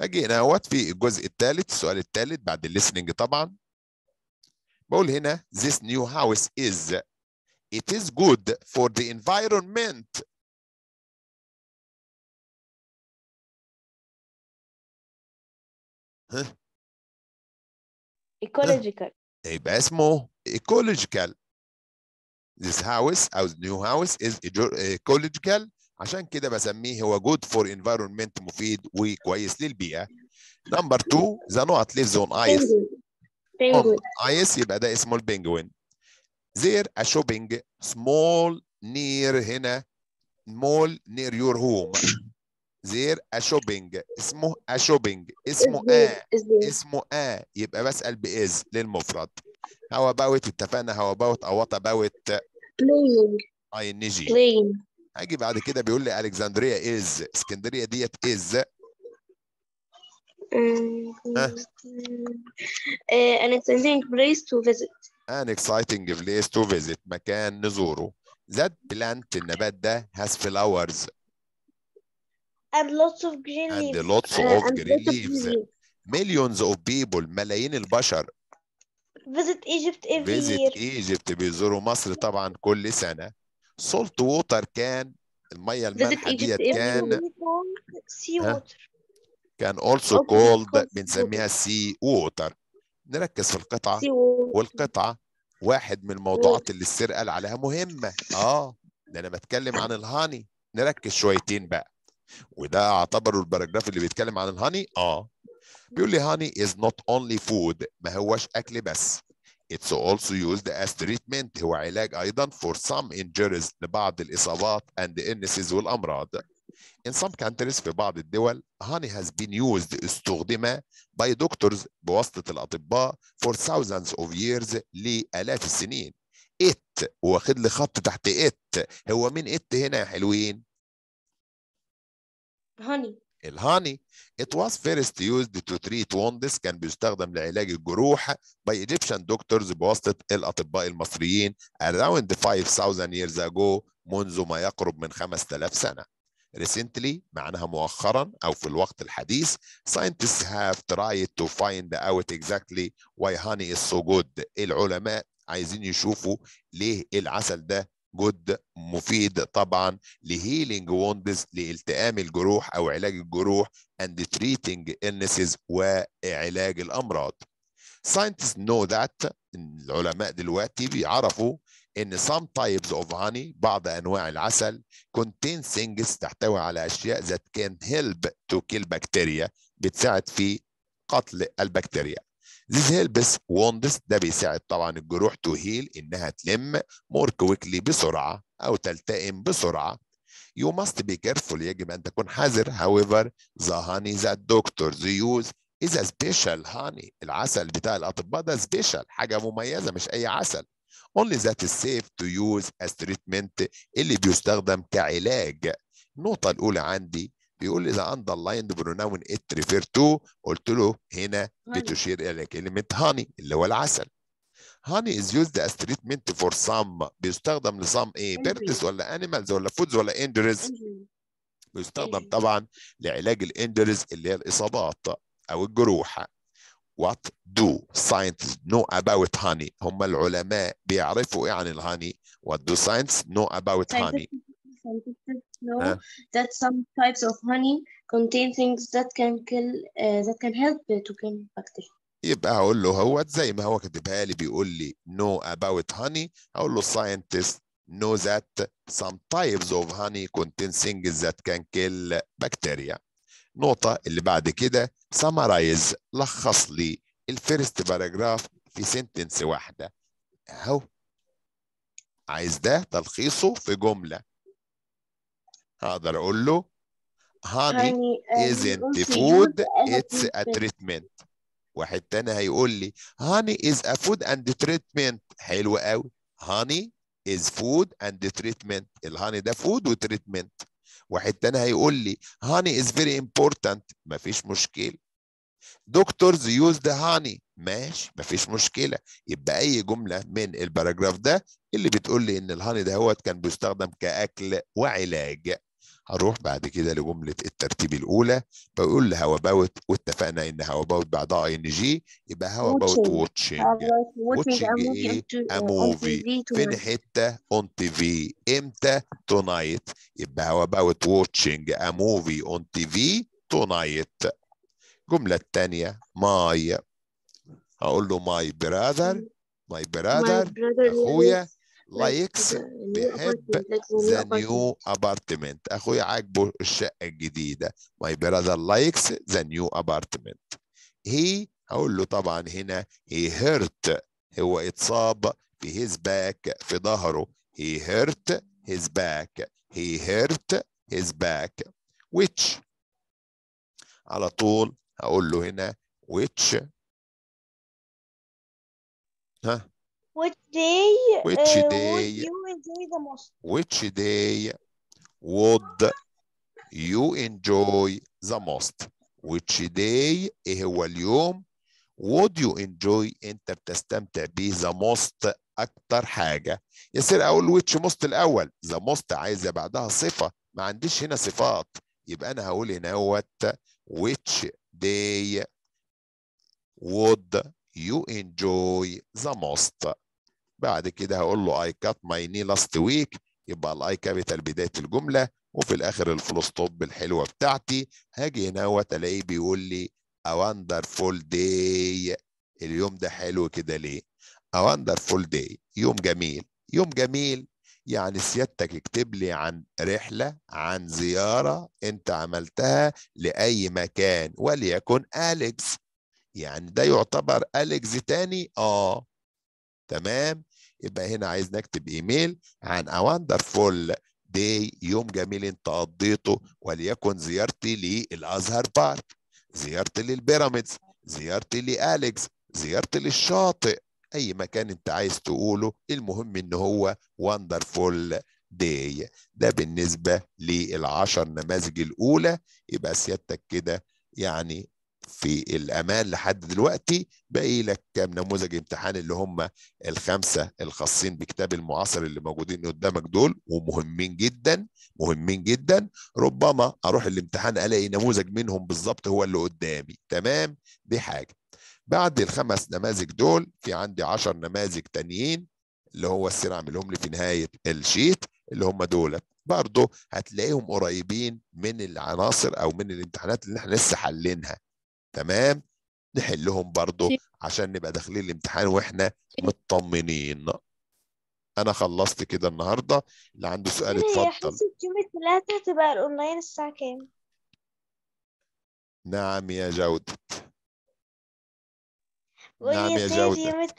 اجي هنا اهوت في الجزء الثالث السؤال الثالث بعد الليسننج طبعا بقول هنا this new house is it is good for the environment ها ecological يبقى اسمه ecological this house او new house is ecological عشان كده بسميه هو جود فور انفايرمنت مفيد وكويس للبيئه نمبر 2 ذا نوت ليفز اون ايس ايس يبقى ده اسمه البنجوين زير ا شوبينج سمول نير هنا مول نير يور هوم زير ا شوبينج اسمه ا شوبينج اسمه ا اسمه ا يبقى بسال باز للمفرد هاو اباوت اتفقنا هاو اباوت او وات اباوت بلاينج اي ان جي بلاينج هاجي بعد كده بيقول لي الكسندريه از اسكندريه ديت از an exciting place to visit an exciting place to visit مكان نزوره that plant النبات ده has flowers and lots of green leaves and lots of green leaves millions of people ملايين البشر visit Egypt every visit year visit Egypt بيزوروا مصر طبعا كل سنة سولت ووتر كان الميه المالحه ديت كان سي ووتر كان اولسو كولد بنسميها سي ووتر نركز في القطعه والقطعه واحد من الموضوعات اللي السير قال عليها مهمه اه ده انا بتكلم عن الهاني نركز شويتين بقى وده اعتبره الباراجراف اللي بيتكلم عن الهاني اه بيقول لي هاني از نوت اونلي فود ما هوش اكل بس It's also used as treatment هو علاج أيضا for some injuries لبعض الإصابات and illnesses والأمراض. In some countries في بعض الدول honey has been used استخدم by doctors بواسطة الأطباء for thousands of years لآلاف السنين. it واخد لي خط تحت it هو مين it هنا يا حلوين؟ honey الهاني it was first used to treat wounds كان بيستخدم لعلاج الجروح by Egyptian doctors بواسطة الأطباء المصريين around 5000 years ago منذ ما يقرب من 5000 سنة recently معناها مؤخرا أو في الوقت الحديث scientists have tried to find out exactly why honey is so good العلماء عايزين يشوفوا ليه العسل ده جود مفيد طبعا لهيلينج ووندز لالتئام الجروح او علاج الجروح and treating illnesses وعلاج الامراض. Scientists know that العلماء دلوقتي بيعرفوا ان some types of honey بعض انواع العسل contain things تحتوي على اشياء that can help to kill bacteria بتساعد في قتل البكتيريا. This helps wounds ده بيساعد طبعا الجروح to heal إنها تلم more quickly بسرعة أو تلتئم بسرعة. You must be careful يجب أن تكون حذر. However, the honey that doctors use is a special honey. العسل بتاع الأطباء ده special حاجة مميزة مش أي عسل. Only that is safe to use as treatment اللي بيستخدم كعلاج. النقطة الأولى عندي يقول لي ذا اندرلايند بروناون ات ريفير تو قلت له هنا بتشير الى كلمه هاني اللي هو العسل هاني از يوزد از تريتمنت فور سام بيستخدم لصام ايه بيردز ولا انيمالز ولا فودز ولا انجريز بيستخدم طبعا لعلاج الانجريز اللي هي الاصابات او الجروح وات دو ساينتس نو اباوت هاني هم العلماء بيعرفوا ايه عن الهاني. وات دو ساينتس نو اباوت هاني know uh. that some types of honey contain things that can kill uh, that can help to kill bacteria. يبقى هقول له هو زي ما هو كاتبها لي بيقول لي know about honey هقول له scientist know that some types of honey contain things that can kill bacteria. نقطة اللي بعد كده summarize لخص لي الفيرست باراجراف في سنتنس واحدة. أهو عايز ده تلخيصه في جملة هقدر اقول له هاني آه، isn't food it's a treatment واحد تاني هيقول لي هاني is a food and treatment حلو قوي هاني is food and treatment الهاني ده food وتريتمنت واحد تاني هيقول لي هاني is very important مفيش مشكله دكتورز يوز ذا هاني ماشي مفيش مشكله يبقى اي جمله من الباراجراف ده اللي بتقول لي ان الهاني ده هو كان بيستخدم كاكل وعلاج هنروح بعد كده لجملة الترتيب الأولى بقول هوا أباوت واتفقنا إن هاو باوت بعدها أي إن جي يبقى هاو باوت واتشنج واتشنج إيه؟ أموفي uh, فين حتة أون تي في إمتى؟ تونايت يبقى هاو باوت واتشنج أموفي أون تي في تونايت الجملة الثانية ماي هقول له ماي براذر ماي براذر أخويا likes بيحب the new apartment اخويا عاجبه الشقه الجديده my brother likes the new apartment he هقول له طبعا هنا he hurt هو اتصاب في his back في ظهره he hurt his back he hurt his back which على طول هقول له هنا which ها Which day, which uh, day would you enjoy the most? Which day would you enjoy the most? Which day ايه هو اليوم would you enjoy انت بتستمتع بيه the most اكتر حاجة يصير اقول which most الاول the most عايزة بعدها صفة ما عنديش هنا صفات يبقى انا هقول هنا which day would you enjoy the most بعد كده هقول له I cut my knee last week يبقى الاي كابيتال بدايه الجمله وفي الاخر الفلو ستوب الحلوه بتاعتي هاجي هنا وتلاقيه بيقول لي a wonderful day اليوم ده حلو كده ليه a wonderful day يوم جميل يوم جميل يعني سيادتك اكتب لي عن رحله عن زياره انت عملتها لاي مكان وليكن اليكس يعني ده يعتبر أليكس تاني اه تمام يبقى هنا عايز نكتب ايميل عن a wonderful day يوم جميل انت قضيته وليكن زيارتي للازهر بارك زيارتي للبيراميدز زيارتي لاليكس زيارتي للشاطئ اي مكان انت عايز تقوله المهم ان هو wonderful day ده بالنسبه للعشر نماذج الاولى يبقى سيادتك كده يعني في الأمان لحد دلوقتي باقي لك كام نموذج امتحان اللي هم الخمسة الخاصين بكتاب المعاصر اللي موجودين قدامك دول ومهمين جدا مهمين جدا ربما أروح الامتحان ألاقي نموذج منهم بالظبط هو اللي قدامي تمام دي حاجة بعد الخمس نماذج دول في عندي عشر نماذج تانيين اللي هو السير عاملهم لي في نهاية الشيت اللي هم دولت برضه هتلاقيهم قريبين من العناصر او من الامتحانات اللي احنا لسه حلينها تمام نحلهم برضه عشان نبقى داخلين الامتحان واحنا إيه. مطمنين انا خلصت كده النهارده اللي عنده سؤال إيه، اتفضل يوم الثلاثاء تبقى الاونلاين الساعه كام نعم يا جودة نعم يا جودة